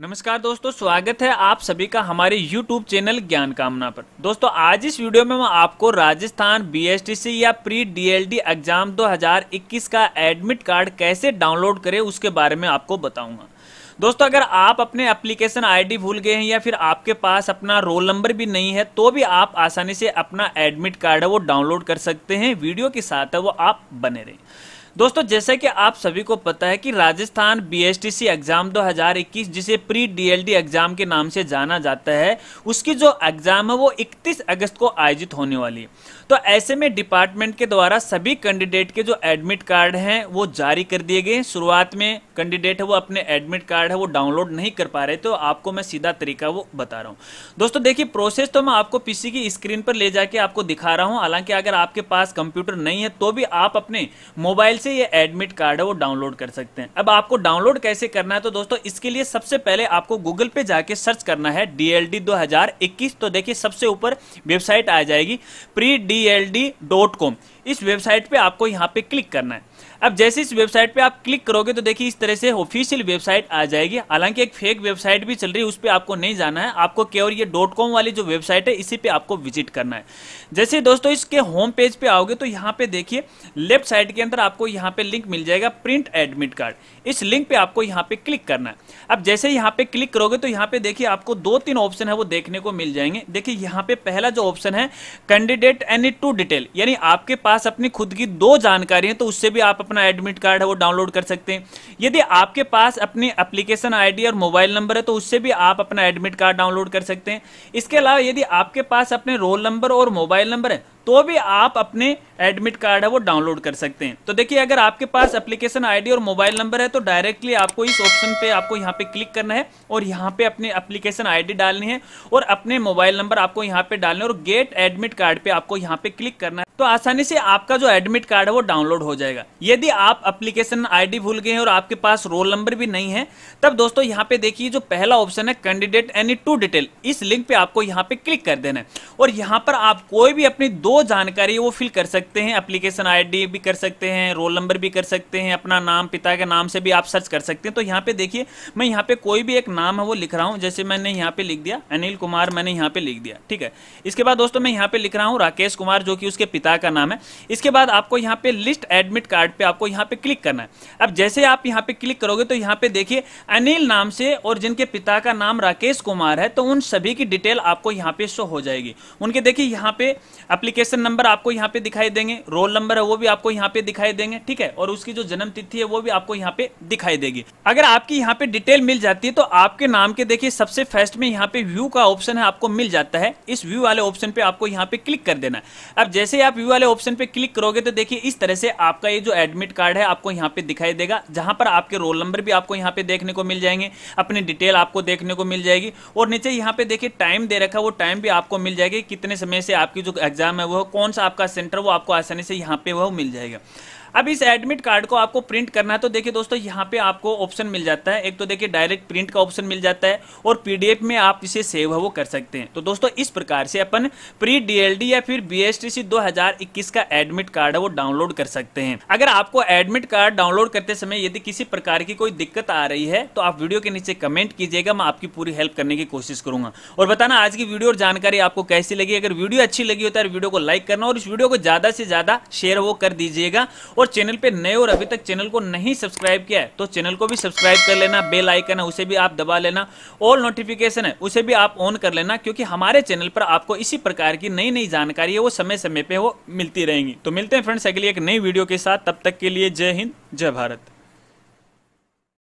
नमस्कार दोस्तों स्वागत है आप सभी का हमारे YouTube चैनल ज्ञान कामना पर दोस्तों आज इस वीडियो में मैं आपको राजस्थान सी या प्री डी एग्जाम 2021 का एडमिट कार्ड कैसे डाउनलोड करें उसके बारे में आपको बताऊंगा दोस्तों अगर आप अपने एप्लीकेशन आईडी भूल गए हैं या फिर आपके पास अपना रोल नंबर भी नहीं है तो भी आप आसानी से अपना एडमिट कार्ड है वो डाउनलोड कर सकते हैं वीडियो के साथ है वो आप बने रहें दोस्तों जैसे कि आप सभी को पता है कि राजस्थान बीएसटीसी एग्जाम 2021 जिसे प्री डीएलडी एग्जाम के नाम से जाना जाता है उसकी जो एग्जाम है वो 31 अगस्त को आयोजित होने वाली है तो ऐसे में डिपार्टमेंट के द्वारा सभी कैंडिडेट के जो एडमिट कार्ड हैं वो जारी कर दिए गए शुरुआत में कैंडिडेट है वो अपने एडमिट कार्ड है वो डाउनलोड नहीं कर पा रहे तो आपको मैं सीधा तरीका वो बता रहा हूँ दोस्तों देखिए प्रोसेस तो मैं आपको पीसी की स्क्रीन पर ले जाके आपको दिखा रहा हूँ हालांकि अगर आपके पास कंप्यूटर नहीं है तो भी आप अपने मोबाइल से ये एडमिट कार्ड है वो डाउनलोड कर सकते हैं अब आपको डाउनलोड कैसे करना है तो दोस्तों इसके लिए सबसे पहले आपको गूगल पे जाके सर्च करना है डीएलडी 2021 तो देखिए सबसे ऊपर वेबसाइट आ जाएगी प्री डी डॉट कॉम इस वेबसाइट पे आपको यहाँ पे क्लिक करना है अब जैसे इस वेबसाइट पे आप क्लिक करोगे तो देखिए इस तरह से ऑफिशियल वेबसाइट आ जाएगी हालांकि एक फेक वेबसाइट भी चल रही है उस पर आपको नहीं जाना है आपको केवल ये डॉट कॉम वाली जो वेबसाइट है इसी पे आपको विजिट करना है जैसे दोस्तों इसके होम पेज पे आओगे तो यहाँ पे देखिए लेफ्ट साइड के अंदर आपको यहाँ पे लिंक मिल जाएगा प्रिंट एडमिट कार्ड इस लिंक पे आपको यहाँ पे क्लिक करना है अब जैसे यहाँ पे क्लिक करोगे तो यहाँ पे देखिए आपको दो तीन ऑप्शन है वो देखने को मिल जाएंगे देखिए यहाँ पे पहला जो ऑप्शन है कैंडिडेट एनी टू डिटेल यानी आपके पास अपनी खुद की दो जानकारी है तो उससे भी आप अपने अपना एडमिट कार्ड है वो डाउनलोड कर सकते हैं यदि आपके पास अपनी एप्लीकेशन आईडी और मोबाइल नंबर है तो उससे भी आप अपना एडमिट कार्ड डाउनलोड कर सकते हैं इसके अलावा यदि आपके पास अपने रोल नंबर और मोबाइल नंबर है तो भी आप अपने एडमिट कार्ड है वो डाउनलोड कर सकते हैं तो देखिए अगर आपके पास एप्लीकेशन आईडी और मोबाइल नंबर है तो डायरेक्टली आपको इस ऑप्शन पे आपको यहाँ पे क्लिक करना है और यहाँ पे अपने एप्लीकेशन आईडी डालनी है और अपने मोबाइल नंबर आपको यहाँ पे डालने और गेट एडमिट कार्ड पे आपको यहाँ पे क्लिक करना है तो आसानी से आपका जो एडमिट कार्ड है वो डाउनलोड हो जाएगा यदि आप एप्लीकेशन आईडी भूल गए हैं और आपके पास रोल नंबर भी नहीं है तब दोस्तों यहाँ पे देखिए जो पहला ऑप्शन है कैंडिडेट एनी टू डिटेल इस लिंक पे आपको यहाँ पे क्लिक कर देना है और यहाँ पर आप कोई भी अपनी दो जानकारी वो फिल कर सकते सकते हैं एप्लीकेशन आईडी भी कर सकते हैं रोल नंबर भी कर सकते हैं अपना नाम पिता के नाम से भी आप सर्च कर सकते हैं तो यहाँ पे देखिए मैं यहाँ पे कोई भी एक नाम है वो लिख रहा हूँ जैसे मैंने यहाँ पे लिख दिया अनिल कुमार मैंने यहाँ पे लिख दिया ठीक है इसके बाद दोस्तों मैं यहाँ पे लिख रहा हूँ राकेश कुमार जो कि उसके पिता का नाम है इसके बाद आपको यहाँ पे लिस्ट एडमिट कार्ड पर आपको यहाँ पे क्लिक करना है अब जैसे आप यहाँ पे क्लिक करोगे तो यहाँ पे देखिए अनिल नाम से और जिनके पिता का नाम राकेश कुमार है तो उन सभी की डिटेल आपको यहाँ पे शो हो जाएगी उनके देखिए यहाँ पे अप्लीकेशन नंबर आपको यहाँ पे दिखाई दिखाई देंगे रोल नंबर है वो भी आपको यहाँ पे दिखाई देंगे ठीक है और उसकी जो जन्म तिथि है वो भी आपको यहाँ पे दिखाई देगी अगर आपकी यहाँ पे डिटेल मिल जाती है तो आपके नाम के देखिए सबसे फर्स्ट में यहाँ पे व्यू का ऑप्शन है आपको मिल जाता है इस व्यू वाले ऑप्शन पे आपको यहाँ पे क्लिक कर देना अब जैसे आप व्यू वाले ऑप्शन पे क्लिक करोगे तो देखिए इस तरह से आपका ये जो एडमिट कार्ड है आपको यहाँ पे दिखाई देगा जहां पर आपके रोल नंबर भी आपको यहाँ पे देखने को मिल जाएंगे अपनी डिटेल आपको देखने को मिल जाएगी और नीचे यहाँ पे देखिए टाइम दे रखा वो टाइम भी आपको मिल जाएगी कितने समय से आपकी जो एग्जाम है वो कौन सा आपका सेंटर वो आप आपको आसानी से यहाँ पे वह मिल जाएगा अब इस एडमिट कार्ड को आपको प्रिंट करना है तो देखिए दोस्तों यहाँ पे आपको ऑप्शन मिल जाता है एक तो देखिए डायरेक्ट प्रिंट का ऑप्शन मिल जाता है और पीडीएफ में आप इसे सेव है वो कर सकते हैं तो दोस्तों इस प्रकार से अपन प्री डीएलडी या फिर बीएसटीसी 2021 का एडमिट कार्ड है वो डाउनलोड कर सकते हैं अगर आपको एडमिट कार्ड डाउनलोड करते समय यदि किसी प्रकार की कोई दिक्कत आ रही है तो आप वीडियो के नीचे कमेंट कीजिएगा मैं आपकी पूरी हेल्प करने की कोशिश करूंगा और बताना आज की वीडियो और जानकारी आपको कैसी लगी अगर वीडियो अच्छी लगी हो तो वीडियो को लाइक करना और इस वीडियो को ज्यादा से ज्यादा शेयर वो कर दीजिएगा और और चैनल पे नए और अभी तक चैनल को नहीं सब्सक्राइब किया है तो चैनल को भी सब्सक्राइब कर लेना बेल आइकन है उसे भी आप दबा लेना ऑल नोटिफिकेशन है उसे भी आप ऑन कर लेना क्योंकि हमारे चैनल पर आपको इसी प्रकार की नई नई जानकारी है वो समय समय पर वो मिलती रहेंगी तो मिलते हैं फ्रेंड्स अगली एक नई वीडियो के साथ तब तक के लिए जय हिंद जय भारत